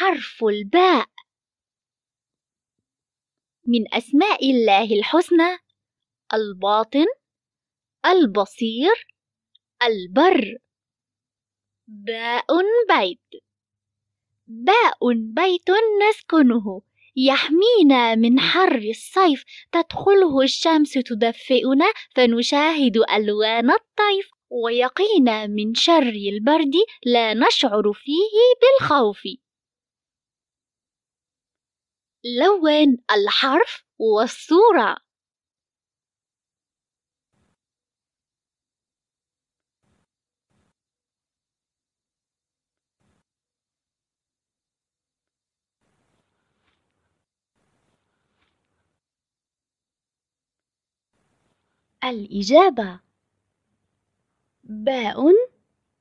حرف الباء من أسماء الله الحسنى الباطن البصير البر باء بيت باء بيت نسكنه يحمينا من حر الصيف تدخله الشمس تدفئنا فنشاهد الوان الطيف ويقينا من شر البرد لا نشعر فيه بالخوف لون الحرف والصورة الإجابة باء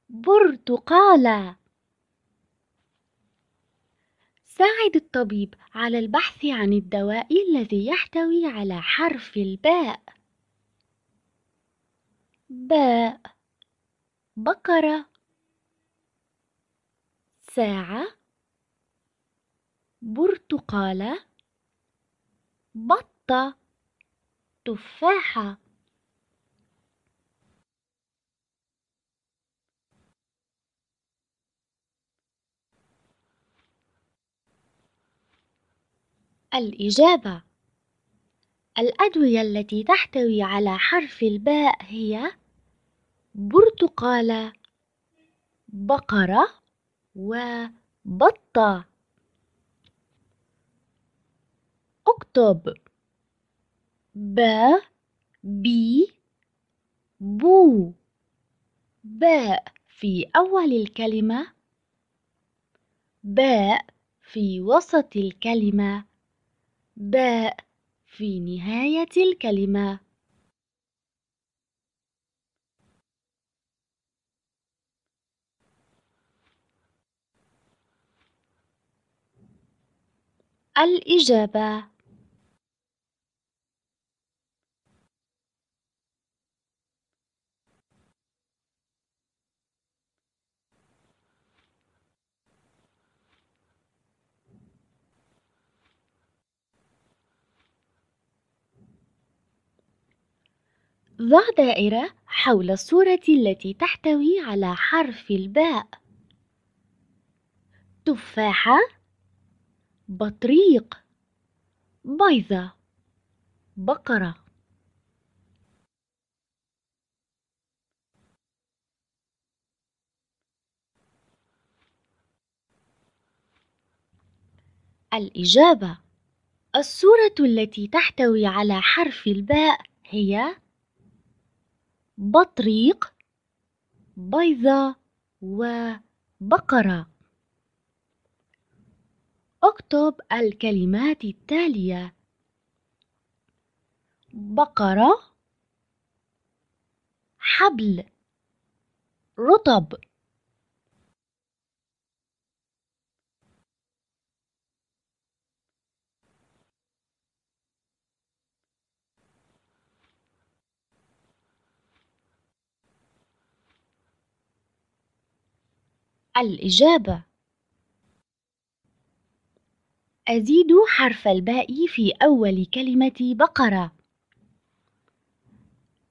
برتقالة ساعد الطبيب على البحث عن الدواء الذي يحتوي على حرف الباء باء بقرة ساعة برتقالة بطة تفاحة الإجابة الأدوية التي تحتوي على حرف الباء هي برتقالة بقرة وبطة اكتب ب ب بو باء في أول الكلمة باء في وسط الكلمة باء في نهاية الكلمة الإجابة ضع دائرة حول الصورة التي تحتوي على حرف الباء تفاحة بطريق بيضة بقرة الإجابة الصورة التي تحتوي على حرف الباء هي بطريق بيضة وبقرة اكتب الكلمات التالية بقرة حبل رطب الإجابة أزيد حرف الباء في أول كلمة بقرة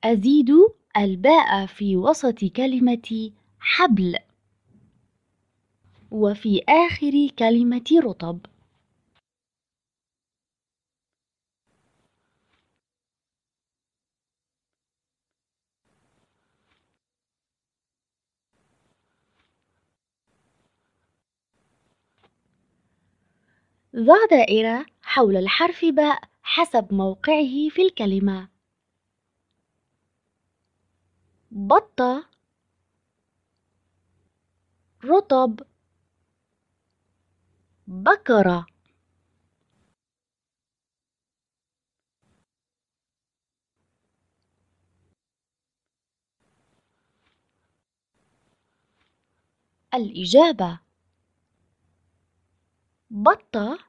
أزيد الباء في وسط كلمة حبل وفي آخر كلمة رطب ضع دائرة حول الحرف باء حسب موقعه في الكلمة بطة رطب بكرة الإجابة بطة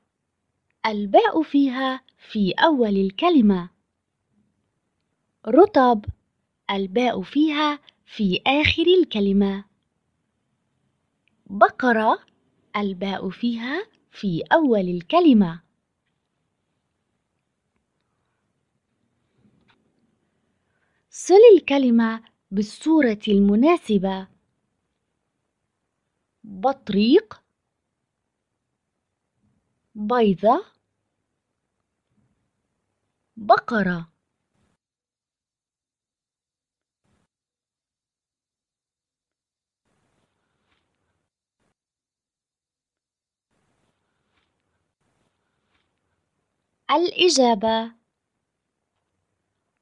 الباء فيها في أول الكلمة رطب الباء فيها في آخر الكلمة بقرة الباء فيها في أول الكلمة صل الكلمة بالصورة المناسبة بطريق بيضة بقرة الإجابة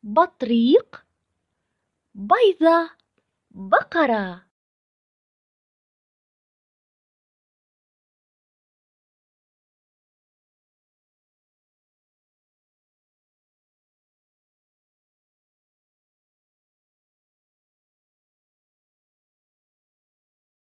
بطريق بيضة بقرة